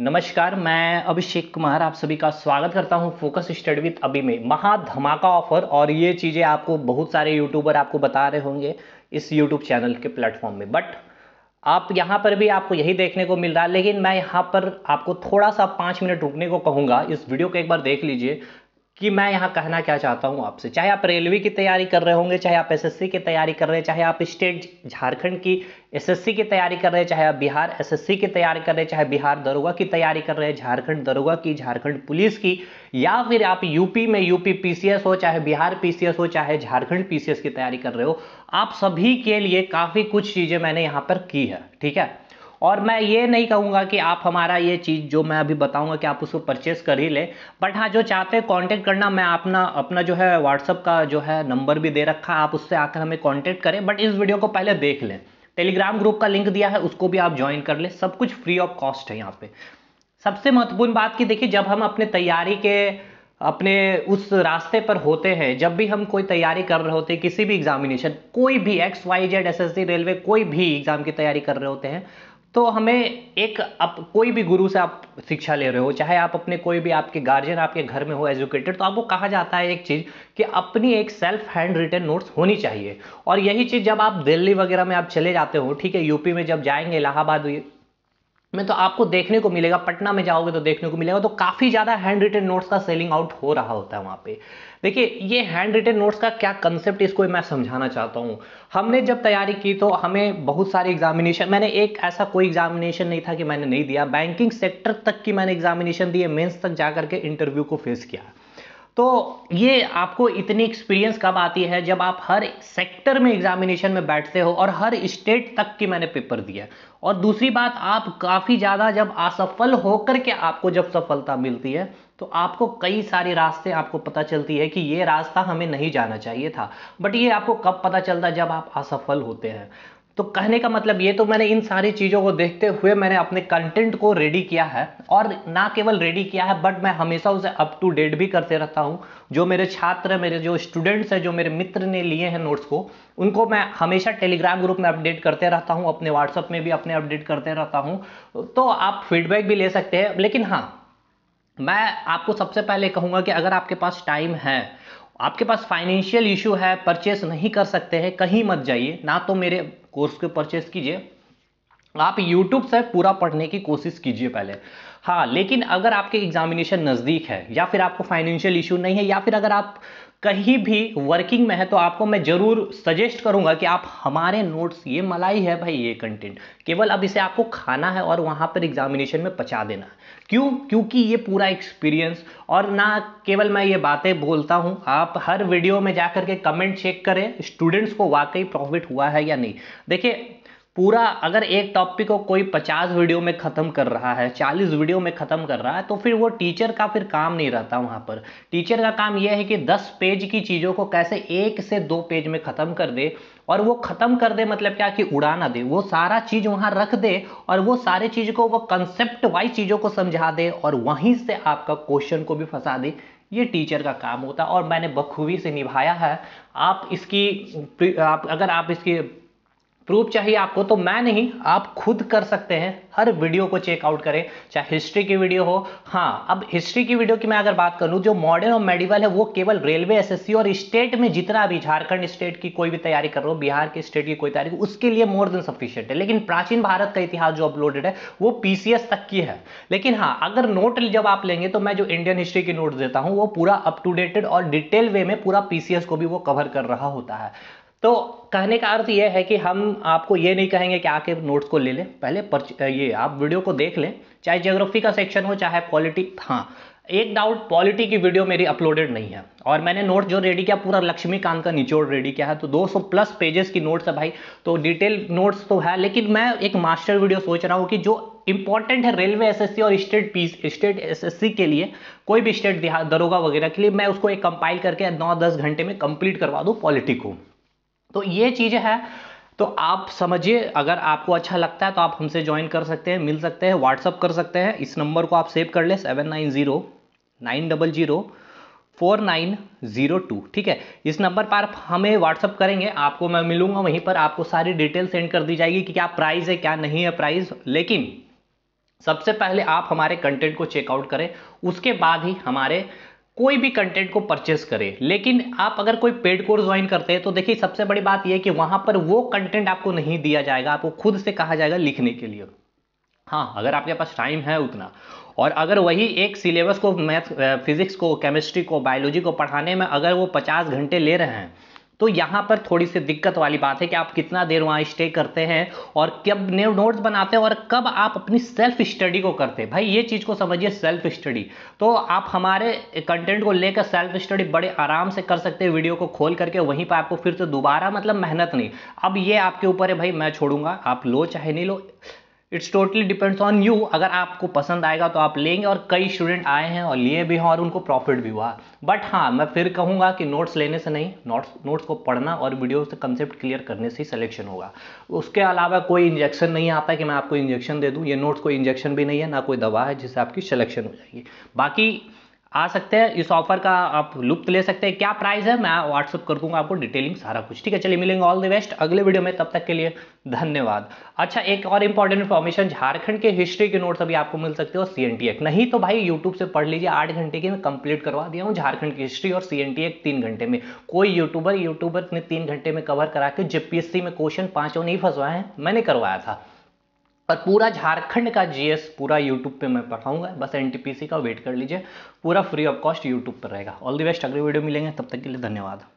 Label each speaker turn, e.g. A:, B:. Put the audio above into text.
A: नमस्कार मैं अभिषेक कुमार आप सभी का स्वागत करता हूं फोकस स्टडी विथ अभी में महा धमाका ऑफर और ये चीज़ें आपको बहुत सारे यूट्यूबर आपको बता रहे होंगे इस यूट्यूब चैनल के प्लेटफॉर्म में बट आप यहाँ पर भी आपको यही देखने को मिल रहा है लेकिन मैं यहाँ पर आपको थोड़ा सा पाँच मिनट रुकने को कहूंगा इस वीडियो को एक बार देख लीजिए कि मैं यहाँ कहना क्या चाहता हूँ आपसे चाहे आप रेलवे की तैयारी कर रहे होंगे चाहे आप एसएससी की तैयारी कर रहे हैं चाहे आप स्टेट झारखंड की एसएससी की तैयारी कर रहे हैं चाहे आप बिहार एसएससी की तैयारी कर रहे हैं चाहे बिहार दरोगा की तैयारी कर रहे हैं झारखंड दरोगा की झारखंड पुलिस की या फिर आप यूपी में यूपी पी हो चाहे बिहार पी हो चाहे झारखंड पी की तैयारी कर रहे हो आप सभी के लिए काफ़ी कुछ चीज़ें मैंने यहाँ पर की है ठीक है और मैं ये नहीं कहूँगा कि आप हमारा ये चीज़ जो मैं अभी बताऊँगा कि आप उसको परचेस कर ही लें बट हाँ जो चाहते हैं कॉन्टैक्ट करना मैं अपना अपना जो है व्हाट्सअप का जो है नंबर भी दे रखा है आप उससे आकर हमें कॉन्टैक्ट करें बट इस वीडियो को पहले देख लें टेलीग्राम ग्रुप का लिंक दिया है उसको भी आप ज्वाइन कर लें सब कुछ फ्री ऑफ कॉस्ट है यहाँ पे सबसे महत्वपूर्ण बात की देखिए जब हम अपने तैयारी के अपने उस रास्ते पर होते हैं जब भी हम कोई तैयारी कर रहे होते हैं किसी भी एग्जामिनेशन कोई भी X Y Z S railway कोई भी एग्जाम की तैयारी कर रहे होते हैं तो हमें एक आप कोई भी गुरु से आप शिक्षा ले रहे हो चाहे आप अपने कोई भी आपके गार्जियन आपके घर में हो एजुकेटेड तो आपको कहा जाता है एक चीज़ कि अपनी एक सेल्फ हैंड रिटर्न नोट्स होनी चाहिए और यही चीज़ जब आप दिल्ली वगैरह में आप चले जाते हो ठीक है यूपी में जब जाएंगे इलाहाबाद में तो आपको देखने को मिलेगा पटना में जाओगे तो देखने को मिलेगा तो काफ़ी ज़्यादा हैंड रिटेन नोट्स का सेलिंग आउट हो रहा होता है वहां पे देखिए ये हैंड रिटेन नोट्स का क्या कंसेप्ट इसको मैं समझाना चाहता हूँ हमने जब तैयारी की तो हमें बहुत सारे एग्जामिनेशन मैंने एक ऐसा कोई एग्जामिनेशन नहीं था कि मैंने नहीं दिया बैंकिंग सेक्टर तक की मैंने एग्जामिनेशन दिए मेन्स तक जाकर के इंटरव्यू को फेस किया तो ये आपको इतनी एक्सपीरियंस कब आती है जब आप हर सेक्टर में एग्जामिनेशन में बैठते हो और हर स्टेट तक की मैंने पेपर दिया और दूसरी बात आप काफ़ी ज़्यादा जब असफल होकर के आपको जब सफलता मिलती है तो आपको कई सारे रास्ते आपको पता चलती है कि ये रास्ता हमें नहीं जाना चाहिए था बट ये आपको कब पता चलता है जब आप असफल होते हैं तो कहने का मतलब ये तो मैंने इन सारी चीज़ों को देखते हुए मैंने अपने कंटेंट को रेडी किया है और ना केवल रेडी किया है बट मैं हमेशा उसे अप टू डेट भी करते रहता हूँ जो मेरे छात्र मेरे जो स्टूडेंट्स हैं जो मेरे मित्र ने लिए हैं नोट्स को उनको मैं हमेशा टेलीग्राम ग्रुप में अपडेट करते रहता हूँ अपने व्हाट्सअप में भी अपने अपडेट करते रहता हूँ तो आप फीडबैक भी ले सकते हैं लेकिन हाँ मैं आपको सबसे पहले कहूँगा कि अगर आपके पास टाइम है आपके पास फाइनेंशियल इशू है परचेस नहीं कर सकते हैं कहीं मत जाइए ना तो मेरे कोर्स को परचेस कीजिए आप यूट्यूब से पूरा पढ़ने की कोशिश कीजिए पहले हाँ लेकिन अगर आपके एग्जामिनेशन नज़दीक है या फिर आपको फाइनेंशियल इशू नहीं है या फिर अगर आप कहीं भी वर्किंग में है तो आपको मैं ज़रूर सजेस्ट करूंगा कि आप हमारे नोट्स ये मलाई है भाई ये कंटेंट केवल अब इसे आपको खाना है और वहाँ पर एग्जामिनेशन में पचा देना है क्यों क्योंकि ये पूरा एक्सपीरियंस और ना केवल मैं ये बातें बोलता हूँ आप हर वीडियो में जा के कमेंट चेक करें स्टूडेंट्स को वाकई प्रॉफिट हुआ है या नहीं देखिए पूरा अगर एक टॉपिक को कोई पचास वीडियो में ख़त्म कर रहा है चालीस वीडियो में ख़त्म कर रहा है तो फिर वो टीचर का फिर काम नहीं रहता वहाँ पर टीचर का काम यह है कि दस पेज की चीज़ों को कैसे एक से दो पेज में ख़त्म कर दे और वो ख़त्म कर दे मतलब क्या कि उड़ा ना दे वो सारा चीज़ वहाँ रख दे और वो सारे चीज़ को वो कंसेप्ट वाइज चीज़ों को समझा दे और वहीं से आपका क्वेश्चन को भी फंसा दे ये टीचर का काम होता है और मैंने बखूबी से निभाया है आप इसकी आप अगर आप इसकी प्रूफ चाहिए आपको तो मैं नहीं आप खुद कर सकते हैं हर वीडियो को चेकआउट करें चाहे हिस्ट्री की वीडियो हो हाँ अब हिस्ट्री की वीडियो की मैं अगर बात करूँ जो मॉडर्न और मेडिवल है वो केवल रेलवे एसएससी और स्टेट में जितना भी झारखंड स्टेट की कोई भी तैयारी कर रहे हो बिहार के स्टेट की कोई तैयारी उसके लिए मोर देन सफिशियंट है लेकिन प्राचीन भारत का इतिहास जो अपलोडेड है वो पीसीएस तक की है लेकिन हाँ अगर नोट जब आप लेंगे तो मैं जो इंडियन हिस्ट्री की नोट देता हूँ वो पूरा अप टू डेटेड और डिटेल वे में पूरा पीसीएस को भी वो कवर कर रहा होता है तो कहने का अर्थ यह है कि हम आपको ये नहीं कहेंगे कि आके नोट्स को ले लें पहले ये आप वीडियो को देख लें चाहे ज्योग्राफी का सेक्शन हो चाहे पॉलिटी हाँ एक डाउट पॉलिटी की वीडियो मेरी अपलोडेड नहीं है और मैंने नोट जो रेडी किया पूरा लक्ष्मीकांत का निचोड़ रेडी किया है तो 200 प्लस पेजेस की नोट्स है भाई तो डिटेल नोट्स तो है लेकिन मैं एक मास्टर वीडियो सोच रहा हूँ कि जो इंपॉर्टेंट है रेलवे एसएससी और स्टेट पीस स्टेट एसएससी के लिए कोई भी स्टेट दरोगा वगैरह के लिए मैं उसको एक कंपाइल करके नौ दस घंटे में कंप्लीट करवा दूँ पॉलिटी को तो ये चीज है तो आप समझिए अगर आपको अच्छा लगता है तो आप हमसे ज्वाइन कर सकते हैं मिल सकते हैं व्हाट्सअप कर सकते हैं इस नंबर को आप सेव कर ले seven nine zero nine double zero four nine zero two ठीक है इस नंबर पर आप हमें व्हाट्सअप करेंगे आपको मैं मिलूंगा वहीं पर आपको सारी डिटेल सेंड कर दी जाएगी कि क्या प्राइस है क्या नहीं है प्राइस लेकिन सबसे पहले आप हमारे कंटेंट को चेकआउट करें उसके बाद ही हमारे कोई भी कंटेंट को परचेस करे लेकिन आप अगर कोई पेड कोर्स ज्वाइन करते हैं तो देखिए सबसे बड़ी बात यह कि वहाँ पर वो कंटेंट आपको नहीं दिया जाएगा आपको खुद से कहा जाएगा लिखने के लिए हाँ अगर आपके पास टाइम है उतना और अगर वही एक सिलेबस को मैथ फिजिक्स को केमिस्ट्री को बायोलॉजी को पढ़ाने में अगर वो पचास घंटे ले रहे हैं तो यहाँ पर थोड़ी सी दिक्कत वाली बात है कि आप कितना देर वहाँ स्टे करते हैं और कब न्यू नोट्स बनाते हैं और कब आप अपनी सेल्फ स्टडी को करते हैं भाई ये चीज़ को समझिए सेल्फ स्टडी तो आप हमारे कंटेंट को लेकर सेल्फ स्टडी बड़े आराम से कर सकते हैं वीडियो को खोल करके वहीं पर आपको फिर से दोबारा मतलब मेहनत नहीं अब ये आपके ऊपर है भाई मैं छोड़ूंगा आप लो चाहे नहीं लो it's totally depends on you अगर आपको पसंद आएगा तो आप लेंगे और कई स्टूडेंट आए हैं और लिए भी हैं और उनको प्रॉफिट भी हुआ बट हाँ मैं फिर कहूँगा कि नोट्स लेने से नहीं नोट्स नोट्स को पढ़ना और वीडियो से कंसेप्ट क्लियर करने से ही सिलेक्शन होगा उसके अलावा कोई इंजेक्शन नहीं आता कि मैं आपको इंजेक्शन दे दूँ ये नोट्स कोई इंजेक्शन भी नहीं है ना कोई दवा है जिससे आपकी सिलेक्शन हो जाएगी बाकी आ सकते हैं इस ऑफर का आप लुप्त ले सकते हैं क्या प्राइस है मैं व्हाट्सअप कर दूंगा आपको डिटेलिंग सारा कुछ ठीक है चलिए मिलेंगे ऑल द बेस्ट अगले वीडियो में तब तक के लिए धन्यवाद अच्छा एक और इंपॉर्टेंट इन्फॉर्मेशन झारखंड के हिस्ट्री के नोट्स अभी आपको मिल सकते हो सी एन टी नहीं तो भाई यूट्यूब से पढ़ लीजिए आठ घंटे की मैं कंप्लीट करवा दिया हूँ झारखंड की हिस्ट्री और सी एन टी तीन घंटे में कोई यूट्यूबर यूट्यूबर ने तीन घंटे में कवर करा के जेपीएससी में क्वेश्चन पाँचों नहीं फंसवाए हैं मैंने करवाया था और पूरा झारखंड का जीएस पूरा यूट्यूब पे मैं पढ़ाऊंगा बस एनटीपीसी का वेट कर लीजिए पूरा फ्री ऑफ कॉस्ट यूट्यूब पर रहेगा ऑल दी बेस्ट अगले वीडियो मिलेंगे तब तक के लिए धन्यवाद